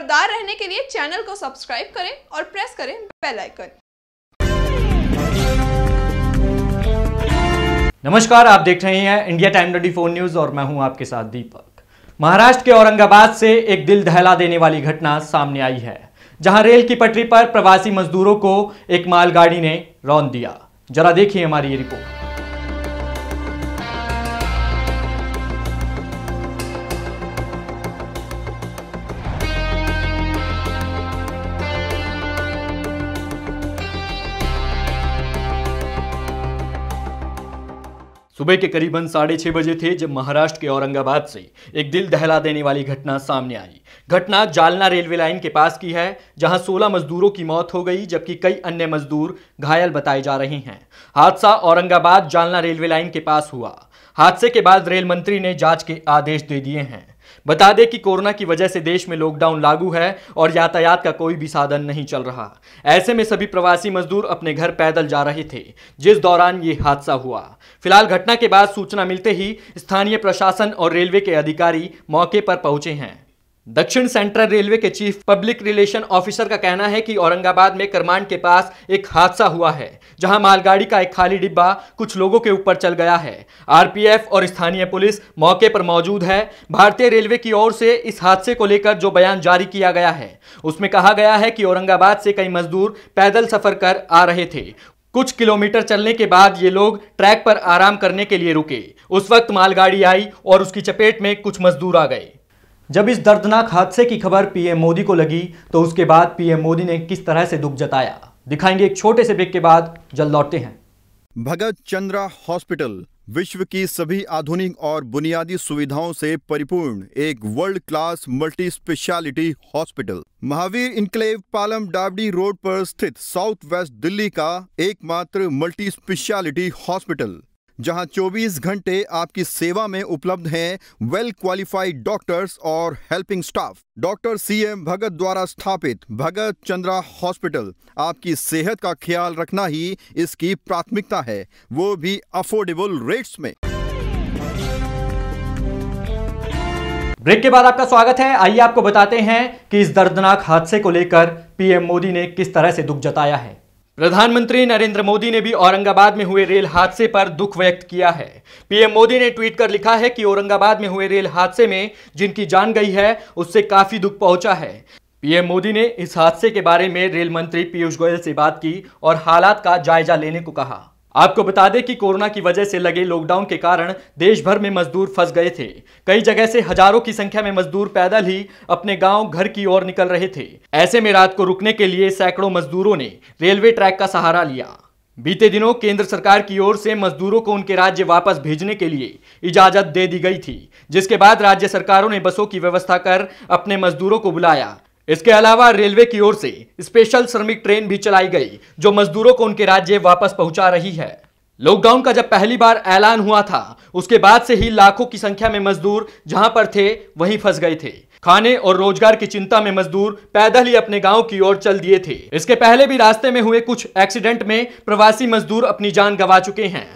खबरदार रहने के लिए चैनल को सब्सक्राइब करें और प्रेस करें बेल आइकन नमस्कार आप देख रहे हैं इंडिया टाइम फोर न्यूज और मैं हूं आपके साथ दीपक महाराष्ट्र के औरंगाबाद से एक दिल दहला देने वाली घटना सामने आई है जहां रेल की पटरी पर प्रवासी मजदूरों को एक मालगाड़ी ने रौन दिया जरा देखिए हमारी ये रिपोर्ट सुबह के करीबन साढ़े छह बजे थे जब महाराष्ट्र के औरंगाबाद से एक दिल दहला देने वाली घटना सामने आई घटना जालना रेलवे लाइन के पास की है जहां 16 मजदूरों की मौत हो गई जबकि कई अन्य मजदूर घायल बताए जा रहे हैं हादसा औरंगाबाद जालना रेलवे लाइन के पास हुआ हादसे के बाद रेल मंत्री ने जांच के आदेश दे दिए हैं बता दें कि कोरोना की वजह से देश में लॉकडाउन लागू है और यातायात का कोई भी साधन नहीं चल रहा ऐसे में सभी प्रवासी मजदूर अपने घर पैदल जा रहे थे जिस दौरान ये हादसा हुआ फिलहाल घटना के बाद सूचना मिलते ही स्थानीय प्रशासन और रेलवे के अधिकारी मौके पर पहुंचे हैं दक्षिण सेंट्रल रेलवे के चीफ पब्लिक रिलेशन ऑफिसर का कहना है कि औरंगाबाद में करमांड के पास एक हादसा हुआ है जहां मालगाड़ी का एक खाली डिब्बा कुछ लोगों के ऊपर चल गया है आरपीएफ और स्थानीय पुलिस मौके पर मौजूद है भारतीय रेलवे की ओर से इस हादसे को लेकर जो बयान जारी किया गया है उसमें कहा गया है कि औरंगाबाद से कई मजदूर पैदल सफर कर आ रहे थे कुछ किलोमीटर चलने के बाद ये लोग ट्रैक पर आराम करने के लिए रुके उस वक्त मालगाड़ी आई और उसकी चपेट में कुछ मजदूर आ गए जब इस दर्दनाक हादसे की खबर पीएम मोदी को लगी तो उसके बाद पीएम मोदी ने किस तरह से दुख जताया दिखाएंगे एक छोटे से ब्रेक के बाद जल्द लौटते हैं भगत चंद्रा हॉस्पिटल विश्व की सभी आधुनिक और बुनियादी सुविधाओं से परिपूर्ण एक world class multi speciality hospital Mahavir enclave Palam Dabri road पर स्थित साउथ वेस्ट दिल्ली का एकमात्र मल्टी स्पेशलिटी हॉस्पिटल जहां 24 घंटे आपकी सेवा में उपलब्ध हैं वेल क्वालिफाइड डॉक्टर्स और helping staff doctor CM Bhagat द्वारा स्थापित भगत चंद्रा हॉस्पिटल आपकी सेहत का ख्याल रखना ही इसकी प्राथमिकता है वो भी अफोर्डेबल रेट्स में ब्रेक के बाद आपका स्वागत है आइए आपको बताते हैं कि इस दर्दनाक हादसे को लेकर पीएम मोदी ने किस तरह से दुख जताया है प्रधानमंत्री नरेंद्र मोदी ने भी औरंगाबाद में हुए रेल हादसे पर दुख व्यक्त किया है पीएम मोदी ने ट्वीट कर लिखा है कि औरंगाबाद में हुए रेल हादसे में जिनकी जान गई है उससे काफी दुख पहुंचा है पीएम मोदी ने इस हादसे के बारे में रेल मंत्री पीयूष गोयल से बात की और हालात का जायजा लेने को कहा आपको बता दें कि कोरोना की वजह से लगे लॉकडाउन के कारण देश भर में मजदूर फंस गए थे कई जगह से हजारों की संख्या में मजदूर पैदल ही अपने गांव घर की ओर निकल रहे थे ऐसे में रात को रुकने के लिए सैकड़ों मजदूरों ने रेलवे ट्रैक का सहारा लिया बीते दिनों केंद्र सरकार की ओर से मजदूरों को उनके राज्य वापस भेजने के लिए इजाजत दे दी गई थी जिसके बाद राज्य सरकारों ने बसों की व्यवस्था कर अपने मजदूरों को बुलाया इसके अलावा रेलवे की ओर से स्पेशल श्रमिक ट्रेन भी चलाई गई जो मजदूरों को उनके राज्य वापस पहुंचा रही है लॉकडाउन का जब पहली बार ऐलान हुआ था उसके बाद से ही लाखों की संख्या में मजदूर जहां पर थे वहीं फंस गए थे खाने और रोजगार की चिंता में मजदूर पैदल ही अपने गांव की ओर चल दिए थे इसके पहले भी रास्ते में हुए कुछ एक्सीडेंट में प्रवासी मजदूर अपनी जान गंवा चुके हैं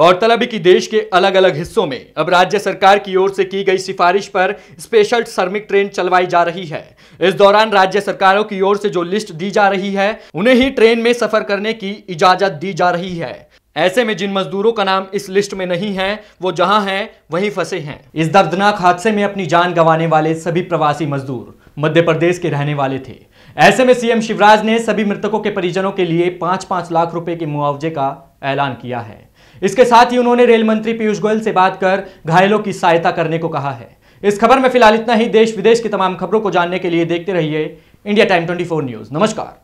गौरतलब है कि देश के अलग अलग हिस्सों में अब राज्य सरकार की ओर से की गई सिफारिश पर स्पेशल श्रमिक ट्रेन चलवाई जा रही है इस दौरान राज्य सरकारों की ओर से जो लिस्ट दी जा रही है उन्हें ही ट्रेन में सफर करने की इजाजत दी जा रही है ऐसे में जिन मजदूरों का नाम इस लिस्ट में नहीं है वो जहां हैं वहीं फंसे हैं इस दर्दनाक हादसे में अपनी जान गंवाने वाले सभी प्रवासी मजदूर मध्य प्रदेश के रहने वाले थे ऐसे में सीएम शिवराज ने सभी मृतकों के परिजनों के लिए पांच पांच लाख रुपए के मुआवजे का ऐलान किया है इसके साथ ही उन्होंने रेल मंत्री पीयूष गोयल से बात कर घायलों की सहायता करने को कहा है इस खबर में फिलहाल इतना ही देश विदेश की तमाम खबरों को जानने के लिए देखते रहिए इंडिया टाइम ट्वेंटी न्यूज नमस्कार